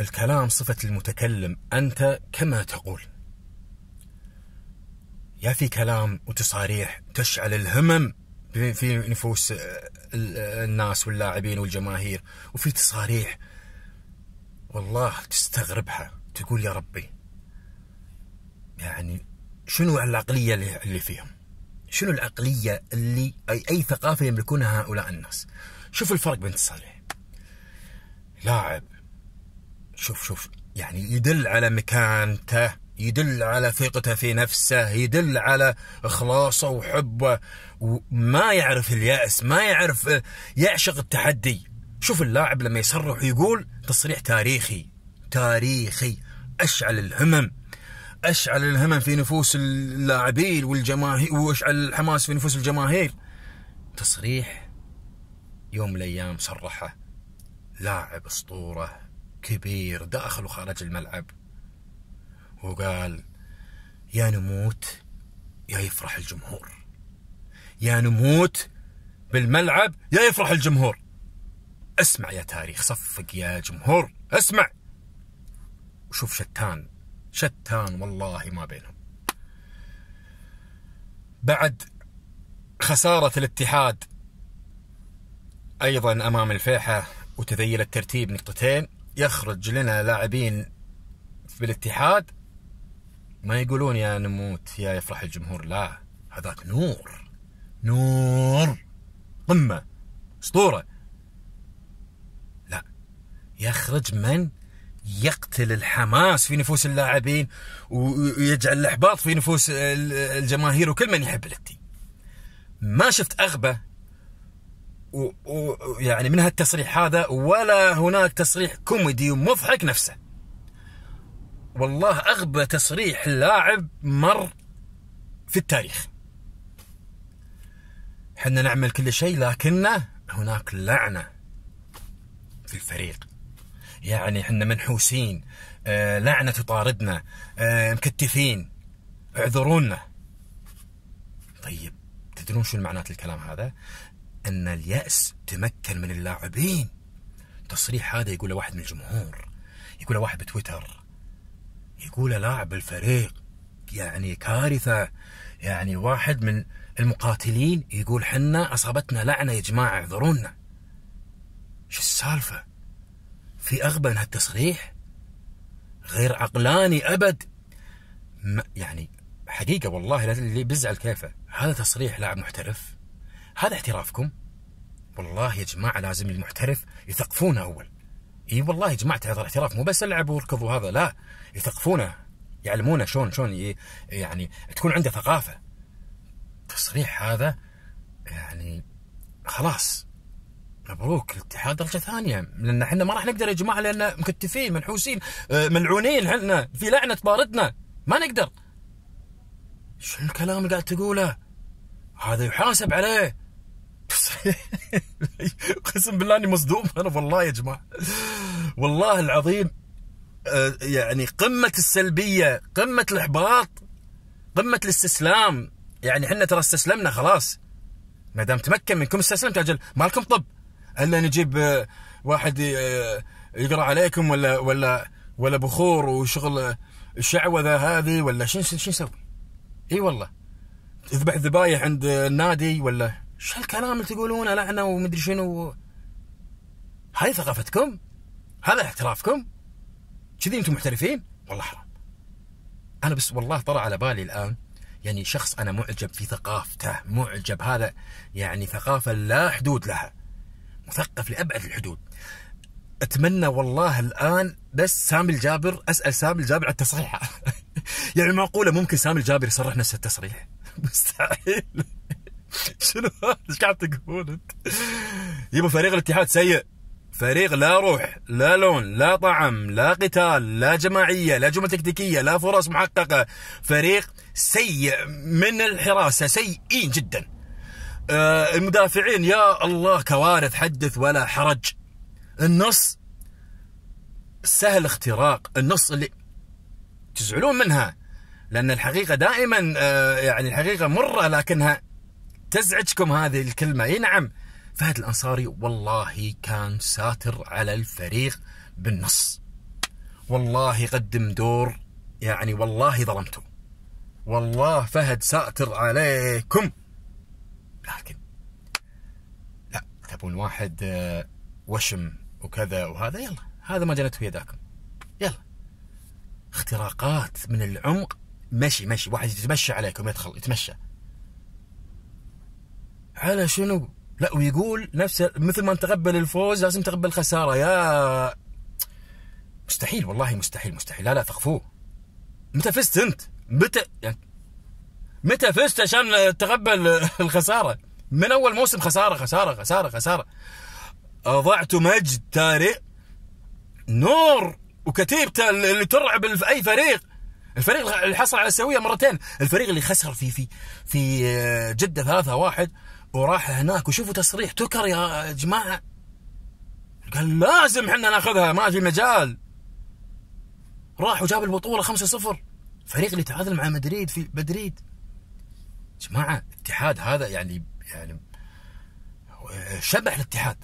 الكلام صفة المتكلم أنت كما تقول يا في كلام وتصاريح تشعل الهمم في نفوس آه، آه، الناس واللاعبين والجماهير وفي تصاريح والله تستغربها تقول يا ربي يعني شنو العقلية اللي فيهم شنو العقلية اللي أي, أي ثقافة يملكونها هؤلاء الناس شوف الفرق بين التصاريح لاعب شوف شوف يعني يدل على مكانته يدل على ثقته في نفسه يدل على إخلاصه وحبه وما يعرف اليأس ما يعرف يعشق التحدي شوف اللاعب لما يصرح ويقول تصريح تاريخي تاريخي أشعل الهمم أشعل الهمم في نفوس اللاعبين والجماهير وأشعل الحماس في نفوس الجماهير تصريح يوم من الأيام صرحه لاعب أسطورة كبير داخل وخارج الملعب وقال يا نموت يا يفرح الجمهور يا نموت بالملعب يا يفرح الجمهور اسمع يا تاريخ صفق يا جمهور اسمع وشوف شتان شتان والله ما بينهم بعد خسارة الاتحاد أيضا أمام الفيحة وتذيل الترتيب نقطتين يخرج لنا لاعبين بالاتحاد ما يقولون يا نموت يا يفرح الجمهور لا هذاك نور نور قمة اسطورة لا يخرج من يقتل الحماس في نفوس اللاعبين ويجعل الاحباط في نفوس الجماهير وكل من يحب الاتي ما شفت اغبى ويعني من هالتصريح هذا ولا هناك تصريح كوميدي ومضحك نفسه والله اغبى تصريح لاعب مر في التاريخ حنا نعمل كل شيء لكن هناك لعنه في الفريق يعني حنا منحوسين آه لعنه تطاردنا آه مكتفين اعذرونا طيب تدرون شو معنات الكلام هذا أن اليأس تمكن من اللاعبين تصريح هذا يقوله واحد من الجمهور يقوله واحد بتويتر يقوله لاعب الفريق يعني كارثة يعني واحد من المقاتلين يقول حنا أصابتنا لعنة يا جماعة اعذرونا شو السالفة في أغبى من هالتصريح غير عقلاني أبد ما يعني حقيقة والله اللي بيزعل كيفه هذا تصريح لاعب محترف هذا اعترافكم والله يا جماعه لازم المحترف يثقفونه اول اي والله يا جماعه هذا الاعتراف مو بس العب واركض وهذا لا يثقفونه يعلمونه شلون شلون يعني تكون عنده ثقافه تصريح هذا يعني خلاص مبروك الاتحاد درجه ثانيه لان احنا ما راح نقدر يا جماعه لان مكتفين منحوسين آه، ملعونين احنا في لعنه باردنا ما نقدر شنو الكلام اللي قاعد تقوله هذا يحاسب عليه قسم بالله اني مصدوم انا والله يا جماعه والله العظيم آه، يعني قمه السلبيه قمه الاحباط قمه الاستسلام يعني احنا ترى استسلمنا خلاص ما دام تمكن منكم استسلمت اجل ما لكم طب الا نجيب آه، واحد آه، يقرا عليكم ولا ولا ولا بخور وشغل الشعوذه هذه ولا شو شو نسوي؟ اي والله اذبح ذبايح عند النادي ولا شو هالكلام اللي تقولونه لعنه ومدري شنو هاي ثقافتكم هذا احترافكم كذي انتم محترفين والله حرام انا بس والله طلع على بالي الان يعني شخص انا معجب في ثقافته معجب هذا يعني ثقافه لا حدود لها مثقف لابعد الحدود اتمنى والله الان بس سامي الجابر اسال سامي الجابر على التصريح يعني معقوله ممكن سامي الجابر يصرح نفس التصريح مستحيل شنو ايش قاعد تقول انت؟ يبو فريق الاتحاد سيء فريق لا روح لا لون لا طعم لا قتال لا جماعية لا جمله تكتيكية لا فرص محققة فريق سيء من الحراسة سيئين جدا آه المدافعين يا الله كوارث حدث ولا حرج النص سهل اختراق النص اللي تزعلون منها لأن الحقيقة دائما آه يعني الحقيقة مرة لكنها تزعجكم هذه الكلمة اي نعم فهد الأنصاري والله كان ساتر على الفريق بالنص والله قدم دور يعني والله ظلمته والله فهد ساتر عليكم لكن لا تبون واحد آه، وشم وكذا وهذا يلا هذا ما جنته يداكم يلا اختراقات من العمق مشي مشي واحد يتمشى عليكم يدخل يتمشى على شنو؟ لا ويقول نفس مثل ما نتقبل الفوز لازم تقبل الخساره يا مستحيل والله مستحيل مستحيل لا لا ثقفوه متى فزت انت؟ متى يعني متى فزت عشان تقبل الخساره؟ من اول موسم خساره خساره خساره خساره اضعت مجد تارئ نور وكتيبته اللي ترعب في اي فريق الفريق اللي حصل على السويه مرتين الفريق اللي خسر في في في آه، جده 3 واحد وراح هناك وشوفوا تصريح تكر يا جماعه قال لازم احنا ناخذها ما في مجال راح وجاب البطوله 5-0 فريق اللي تعادل مع مدريد في مدريد جماعه اتحاد هذا يعني يعني شبح الاتحاد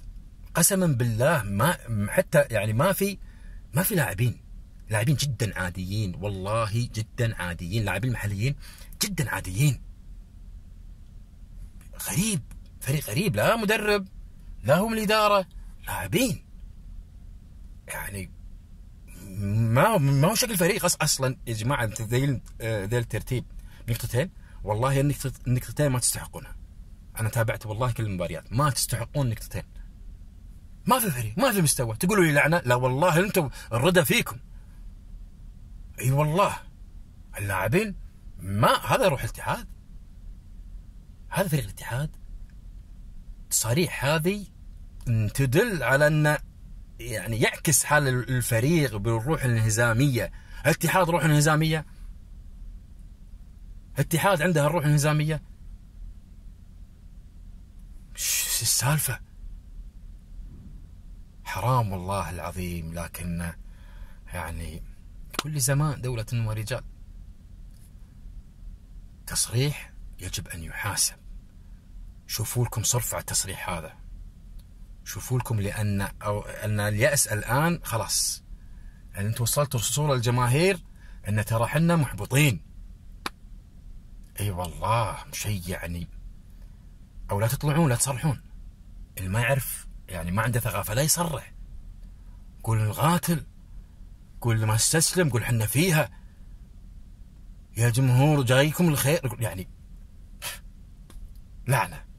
قسما بالله ما حتى يعني ما في ما في لاعبين لاعبين جدا عاديين والله جدا عاديين لاعبين محليين جدا عاديين غريب فريق غريب لا مدرب لا هم الإدارة لاعبين يعني ما ما هو شكل فريق اصلا يا جماعه انت ذيل آه، الترتيب نقطتين والله النقطتين ما تستحقونها انا تابعت والله كل المباريات ما تستحقون نقطتين ما في فريق ما في مستوى تقولوا لي لعنه لا والله انتم الردى فيكم اي والله اللاعبين ما هذا روح الاتحاد هذا فريق الاتحاد تصاريح هذه تدل على ان يعني يعكس حال الفريق بالروح الانهزاميه الاتحاد روح انهزاميه الاتحاد عنده الروح الانهزاميه شو السالفه حرام والله العظيم لكن يعني كل زمان دولة ورجال تصريح يجب أن يحاسب شوفوا لكم صرف على التصريح هذا شوفوا لكم لان أو ان الياس الان خلاص ان يعني انتم وصلتوا صوره الجماهير ان ترى احنا محبطين اي أيوة والله شيء يعني او لا تطلعون لا تصرحون اللي ما يعرف يعني ما عنده ثقافه لا يصرح قول القاتل قول ما استسلم قول حنا فيها يا جمهور جايكم الخير يعني لعنه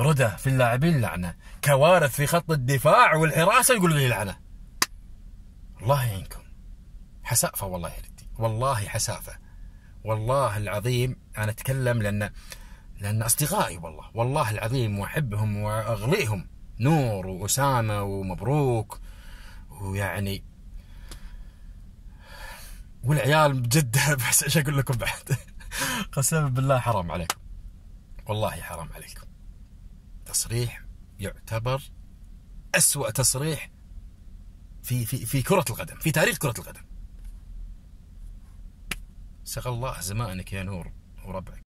ردى في اللاعبين لعنه كوارث في خط الدفاع والحراسه يقول لي لعنه الله يعينكم حسافه والله يا ردي والله حسافه والله العظيم انا اتكلم لان لان اصدقائي والله والله العظيم واحبهم واغليهم نور واسامه ومبروك ويعني والعيال بجده بس ايش اقول لكم بعد قسم بالله حرام عليكم والله حرام عليكم تصريح يعتبر أسوأ تصريح في في في كرة القدم في تاريخ كرة القدم سقى الله زمانك يا نور وربعك